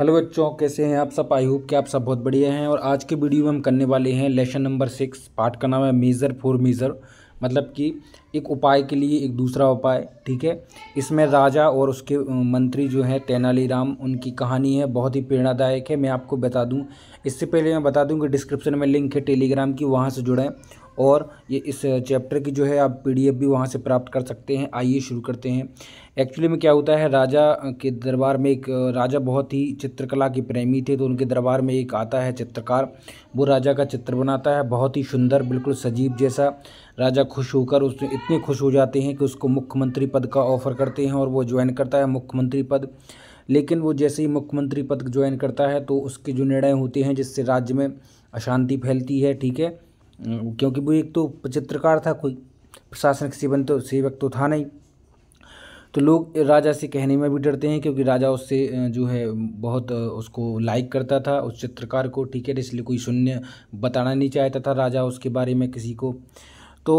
Hello बच्चों कैसे हैं आप सब आई होप कि आप सब बहुत बढ़िया हैं और आज के वीडियो में हम करने वाले हैं लेसन नंबर सिक्स पार्ट का नाम है मीज़र फोर मीज़र मतलब कि एक उपाय के लिए एक दूसरा उपाय ठीक है इसमें राजा और उसके मंत्री जो है तेनालीराम उनकी कहानी है बहुत ही प्रेरणादायक है मैं आपको बता दूं इससे पहले मैं बता दूं कि डिस्क्रिप्शन में लिंक है टेलीग्राम की वहां से जुड़ें और ये इस चैप्टर की जो है आप पीडीएफ भी वहाँ से प्राप्त कर सकते हैं आइए शुरू करते हैं एक्चुअली में क्या होता है राजा के दरबार में एक राजा बहुत ही चित्रकला के प्रेमी थे तो उनके दरबार में एक आता है चित्रकार वो राजा का चित्र बनाता है बहुत ही सुंदर बिल्कुल सजीव जैसा राजा खुश होकर उसने इतने खुश हो जाते हैं कि उसको मुख्यमंत्री पद का ऑफ़र करते हैं और वो ज्वाइन करता है मुख्यमंत्री पद लेकिन वो जैसे ही मुख्यमंत्री पद ज्वाइन करता है तो उसके जो निर्णय होते हैं जिससे राज्य में अशांति फैलती है ठीक है क्योंकि वो एक तो चित्रकार था कोई प्रशासनिक सेवन तो सेवक तो था नहीं तो लोग राजा से कहने में भी डरते हैं क्योंकि राजा उससे जो है बहुत उसको लाइक करता था उस चित्रकार को ठीक है इसलिए कोई शून्य बताना नहीं चाहता था राजा उसके बारे में किसी को तो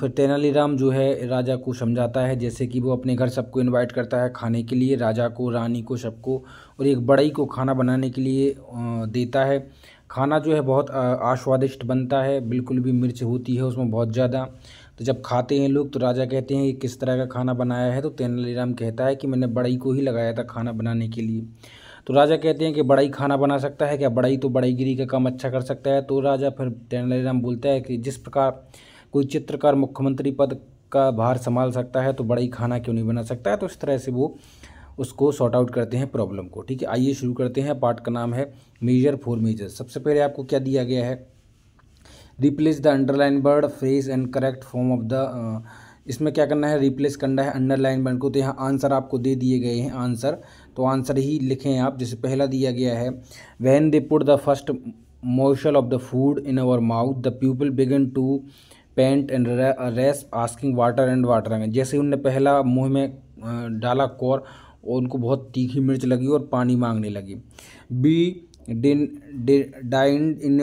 फिर तेनालीराम जो है राजा को समझाता है जैसे कि वो अपने घर सबको इनवाइट करता है खाने के लिए राजा को रानी को सबको और एक बड़ई को खाना बनाने के लिए देता है खाना जो है बहुत आस्वादिष्ट बनता है बिल्कुल भी मिर्च होती है उसमें बहुत ज़्यादा तो जब खाते हैं लोग तो राजा कहते हैं कि किस तरह का खाना बनाया है तो तेनालीराम कहता है कि मैंने बड़ई को ही लगाया था खाना बनाने के लिए तो राजा कहते हैं कि बड़ाई खाना बना सकता है क्या बड़ई तो बड़ाईगिरी का काम अच्छा कर सकता है तो राजा फिर तेनालीराम बोलता है कि जिस प्रकार कोई चित्रकार मुख्यमंत्री पद का भार संभाल सकता है तो बड़ा ही खाना क्यों नहीं बना सकता है तो इस तरह से वो उसको सॉर्ट आउट करते हैं प्रॉब्लम को ठीक है आइए शुरू करते हैं पार्ट का नाम है मेजर फोर मेजर सबसे पहले आपको क्या दिया गया है replace the underline word phrase and correct form of the इसमें क्या करना है रिप्लेस करना है अंडरलाइन वर्ड को तो यहाँ आंसर आपको दे दिए गए हैं आंसर तो आंसर ही लिखें आप जैसे पहला दिया गया है when they put the first morsel of the food in our mouth the people began to pant and race asking water and water में जैसे उनने पहला मुंह में डाला कोर उनको बहुत तीखी मिर्च लगी और पानी मांगने लगी बी डिन डाइंड इन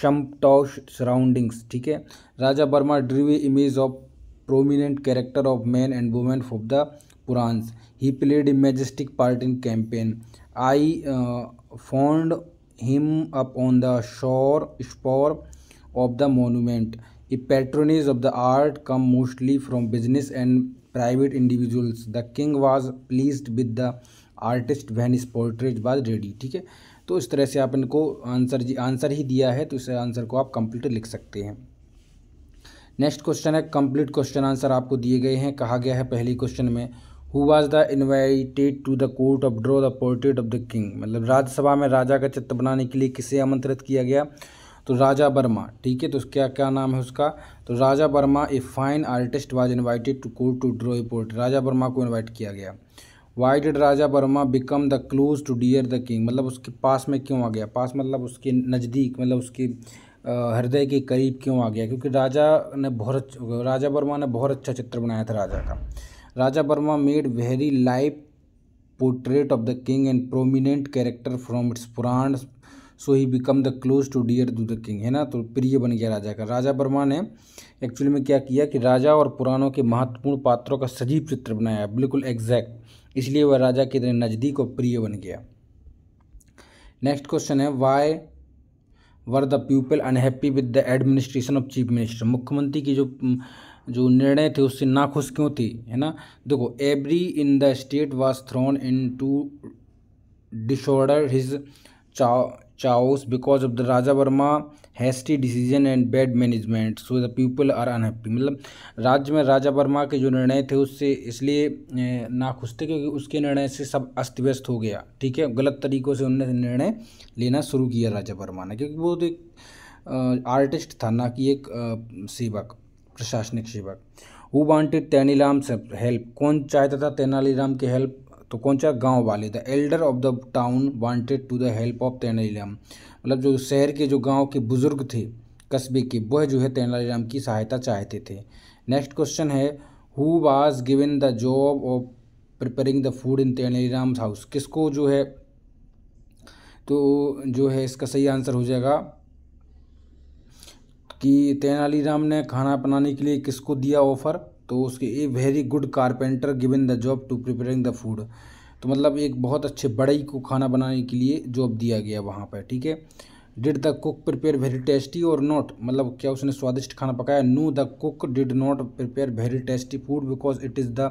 शम्पटॉश सराउंडिंग्स ठीक है Raja Varma drew image of prominent character of man and women for the Puranas he played a majestic part in campaign I found him up on the shore spur of the monument The patronage of the art came mostly from business and private individuals. The king was pleased with the artist when his portrait was ready. ठीक है तो इस तरह से आप इनको answer जी answer ही दिया है तो इस आंसर को आप कंप्लीट लिख सकते हैं नेक्स्ट क्वेश्चन है कंप्लीट क्वेश्चन आंसर आपको दिए गए हैं कहा गया है पहले क्वेश्चन में who was the invited to the court of draw the portrait of the king मतलब राज्यसभा में राजा का चित्र बनाने के लिए किसे आमंत्रित किया गया तो राजा वर्मा ठीक है तो क्या क्या नाम है उसका तो Raja Varma a fine artist was invited to court to draw a port Raja Varma को इन्वाइट किया गया why did Raja Varma become the close to dear the king मतलब उसके पास में क्यों आ गया पास मतलब उसके नज़दीक मतलब उसके हृदय के करीब क्यों आ गया क्योंकि राजा ने बहुत राजा वर्मा ने बहुत अच्छा चित्र बनाया था राजा का Raja Varma made very live portrait of the king and prominent character from its Purana so he become the close to dear to the king है ना तो प्रिय बन गया राजा का राजा वर्मा ने एक्चुअली में क्या किया कि राजा और पुराणों के महत्वपूर्ण पात्रों का सजीव चित्र बनाया बिल्कुल एग्जैक्ट इसलिए वह राजा के इतने नज़दीक और प्रिय बन गया नेक्स्ट क्वेश्चन है why were the people unhappy with the administration of chief minister मुख्यमंत्री की जो जो निर्णय थे उससे नाखुश क्यों थी है ना देखो every in the state was thrown into disorder his chaos because of the Raja Varma hasty decision and bad management so the people are unhappy मतलब राज्य में राजा वर्मा के जो निर्णय थे उससे इसलिए ना खुश थे क्योंकि उसके निर्णय से सब अस्त व्यस्त हो गया ठीक है गलत तरीक़ों से उनने निर्णय लेना शुरू किया राजा वर्मा ने क्योंकि वो तो एक आर्टिस्ट था ना कि एक सेवक प्रशासनिक सेवक हु वांटेड तेनालीराम से हेल्प कौन चाहता था तेनालीराम के हेल्प तो कौन सा गांव वाले the elder of the town wanted to the help of Tenaliram मतलब जो शहर के जो गांव के बुजुर्ग थे कस्बे के वह जो है तेनालीराम की सहायता चाहते थे नेक्स्ट क्वेश्चन है who was given the job of preparing the food in Tenaliram house किसको जो है तो जो है इसका सही आंसर हो जाएगा कि तेनालीराम ने खाना बनाने के लिए किसको दिया ऑफ़र तो उसके a very good carpenter given the job to preparing the food तो मतलब एक बहुत अच्छे बड़ई को खाना बनाने के लिए जॉब दिया गया वहाँ पर ठीक है did the cook prepare very tasty और नॉट मतलब क्या उसने स्वादिष्ट खाना पकाया no the cook did not prepare very tasty food because it is the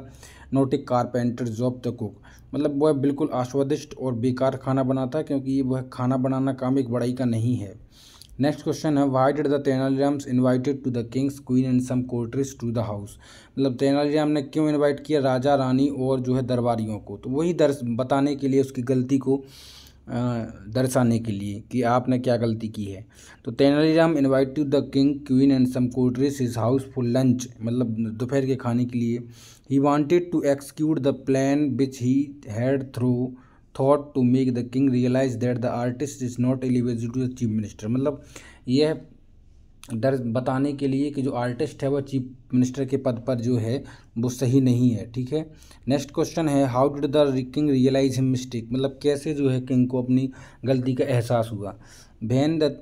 not a carpenter job the cook मतलब वह बिल्कुल अस्वादिष्ट और बेकार खाना बनाता है क्योंकि वह खाना बनाना काम एक बड़ाई का नहीं है नेक्स्ट क्वेश्चन है why did the Tenaliram's invited to the king's queen and some courtiers to the house मतलब तेनालीराम ने क्यों इन्वाइट किया राजा रानी और जो है दरबारियों को तो वही दर्श बताने के लिए उसकी गलती को दर्शाने के लिए कि आपने क्या गलती की है तो Tenaliram invite to the king queen and some courtiers his house for lunch मतलब दोपहर के खाने के लिए he wanted to execute the plan which he had through thought to make the king realize that the artist is not always to the chief minister मतलब यह डर बताने के लिए कि जो आर्टिस्ट है वह चीफ मिनिस्टर के पद पर जो है वो सही नहीं है ठीक है नेक्स्ट क्वेश्चन है how did the king realize him mistake मतलब कैसे जो है किंग को अपनी गलती का एहसास हुआ when the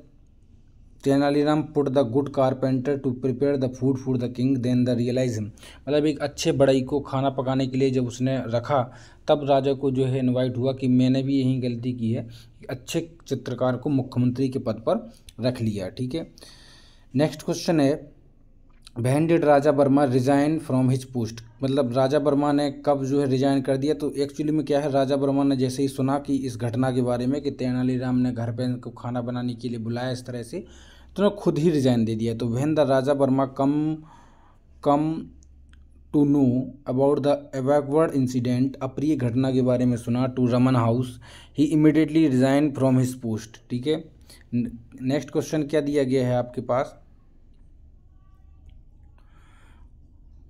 Tenaliram put the good carpenter to prepare the food for the king then the realize मतलब एक अच्छे बड़ाई को खाना पकाने के लिए जब उसने रखा तब राजा को जो है इनवाइट हुआ कि मैंने भी यही गलती की है अच्छे चित्रकार को मुख्यमंत्री के पद पर रख लिया ठीक है नेक्स्ट क्वेश्चन है when did Raja Varma resign from his post मतलब राजा वर्मा ने कब जो है रिज़ाइन कर दिया तो एक्चुअली में क्या है राजा वर्मा ने जैसे ही सुना कि इस घटना के बारे में कि तेनालीराम ने घर पर इनको खाना बनाने के लिए बुलाया इस तरह से तो उन्होंने खुद ही रिज़ाइन दे दिया तो when the Raja Varma come come to know about the awkward incident अप्रिय घटना के बारे में सुना to Raman house he immediately resign from his post ठीक है नेक्स्ट क्वेश्चन क्या दिया गया है आपके पास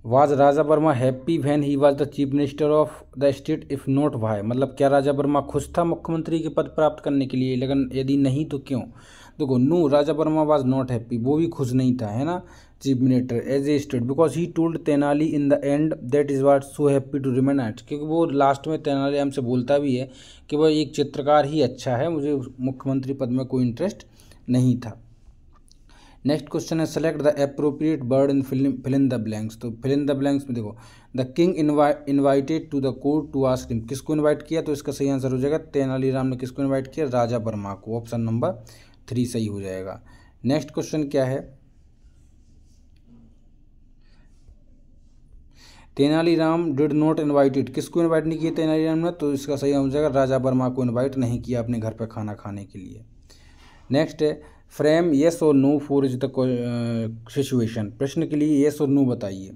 was Raja Varma happy when he was the chief minister of the state if not why मतलब क्या राजा वर्मा खुश था मुख्यमंत्री के पद प्राप्त करने के लिए लेकिन यदि नहीं तो क्यों देखो no Raja Varma was not happy वो भी खुश नहीं था है ना chief minister as a state because he told Tenali in the end that is what so happy to remain at क्योंकि वो लास्ट में तेनाली हमसे बोलता भी है कि वह एक चित्रकार ही अच्छा है मुझे मुख्यमंत्री पद में कोई इंटरेस्ट नहीं था नेक्स्ट क्वेश्चन है select the appropriate word in fill the blanks तो फिल इन द ब्लैंक्स में देखो the king invited to the court to ask him किसको इन्वाइट किया तो इसका सही आंसर हो जाएगा तेनालीराम ने किसको इन्वाइट किया राजा वर्मा को ऑप्शन नंबर थ्री सही हो जाएगा नेक्स्ट क्वेश्चन क्या है तेनालीराम डिड नॉट इन्वाइटेड किसको इन्वाइट नहीं किया तेनालीराम ने तो इसका सही हो जाएगा राजा वर्मा को इन्वाइट नहीं किया अपने घर पर खाना खाने के लिए नेक्स्ट है फ्रेम येस और no for is the situation प्रश्न के लिए येस और नो बताइए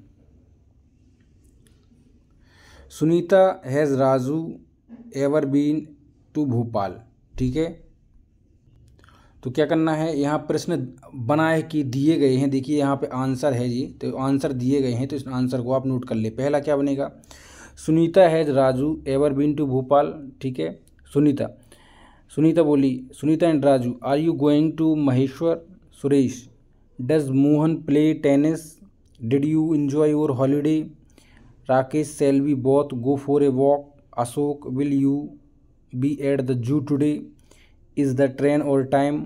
Sunita has Raju ever been to Bhopal ठीक है तो क्या करना है यहाँ प्रश्न बनाए कि दिए गए हैं देखिए यहाँ पे आंसर है जी तो आंसर दिए गए हैं तो इस आंसर को आप नोट कर ले पहला क्या बनेगा Sunita has Raju ever been to Bhopal ठीक है सुनीता सुनीता बोली Sunita and Raju are you going to Maheshwar Suresh does Mohan play tennis did you enjoy your holiday Rakesh Selvi both go for a walk Ashok will you be at the zoo today is the train और time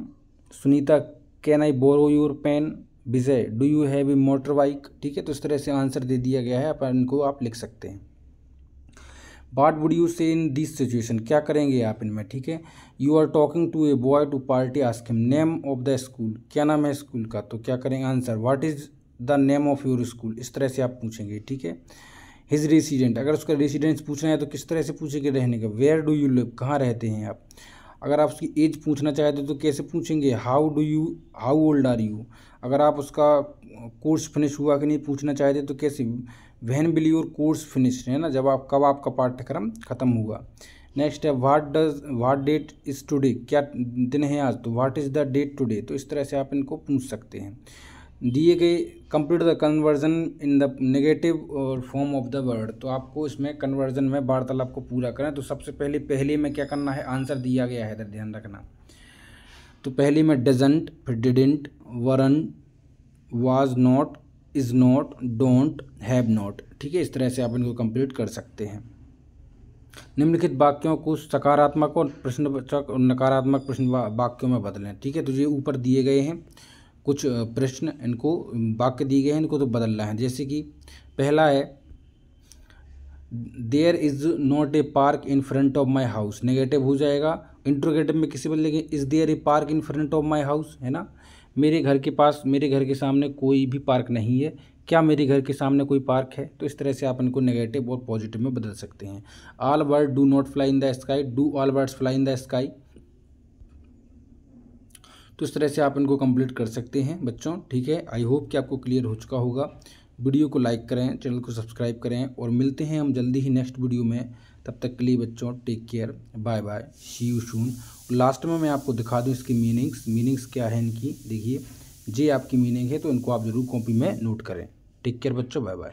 Sunita can I borrow your pen Vijay do you have a motorbike ठीक है तो इस तरह से answer दे दिया गया है अपन को आप लिख सकते हैं वाट वुड यू से इन दिस सिचुएशन क्या करेंगे आप इनमें ठीक है you are talking to a boy to party ask him name of the school क्या नाम है स्कूल का तो क्या करेंगे answer what is the name of your school इस तरह से आप पूछेंगे ठीक है हिज रेसिडेंट अगर उसका रेसिडेंस पूछना है तो किस तरह से पूछेंगे रहने का वेयर डू यू लिव कहाँ रहते हैं आप अगर आप उसकी एज पूछना चाहते हो तो कैसे पूछेंगे how do you how old are you अगर आप उसका कोर्स फिनिश हुआ कि नहीं पूछना चाहते तो कैसे when will your course finish है ना जब आप कब आपका पाठ्यक्रम खत्म हुआ नेक्स्ट है what does what date is today क्या दिन है आज तो what is the date today तो इस तरह से आप इनको पूछ सकते हैं दिए गए complete the conversion in the negative और फॉर्म ऑफ द वर्ड तो आपको इसमें कन्वर्जन में वार्तालाप को पूरा करें तो सबसे पहले पहले में क्या करना है आंसर दिया गया है इधर ध्यान रखना तो पहले में डजेंट फिर didn't weren't was not is not don't have not ठीक है इस तरह से आप इनको कंप्लीट कर सकते हैं निम्नलिखित वाक्यों को सकारात्मक और प्रश्नवाचक और नकारात्मक प्रश्न वाक्यों में बदलें ठीक है तो ये ऊपर दिए गए हैं कुछ प्रश्न इनको वाक्य दिए गए हैं इनको तो बदलना है जैसे कि पहला है there is not a park in front of my house negative हो जाएगा इंट्रोगेटिव में किसी बदलेंगे is there a park in front of my house है ना मेरे घर के पास मेरे घर के सामने कोई भी पार्क नहीं है क्या मेरे घर के सामने कोई पार्क है तो इस तरह से आप इनको नेगेटिव और पॉजिटिव में बदल सकते हैं all bird do not fly in the sky do all birds fly in the sky तो इस तरह से आप इनको कंप्लीट कर सकते हैं बच्चों ठीक है आई होप कि आपको क्लियर हो चुका होगा वीडियो को लाइक करें चैनल को सब्सक्राइब करें और मिलते हैं हम जल्दी ही नेक्स्ट वीडियो में तब तक के लिए बच्चों take care bye bye see you soon last में मैं आपको दिखा दूँ इसकी मीनिंग्स मीनिंग्स क्या है इनकी देखिए जे आपकी मीनिंग है तो इनको आप ज़रूर कॉपी में नोट करें टेक केयर बच्चों बाय बाय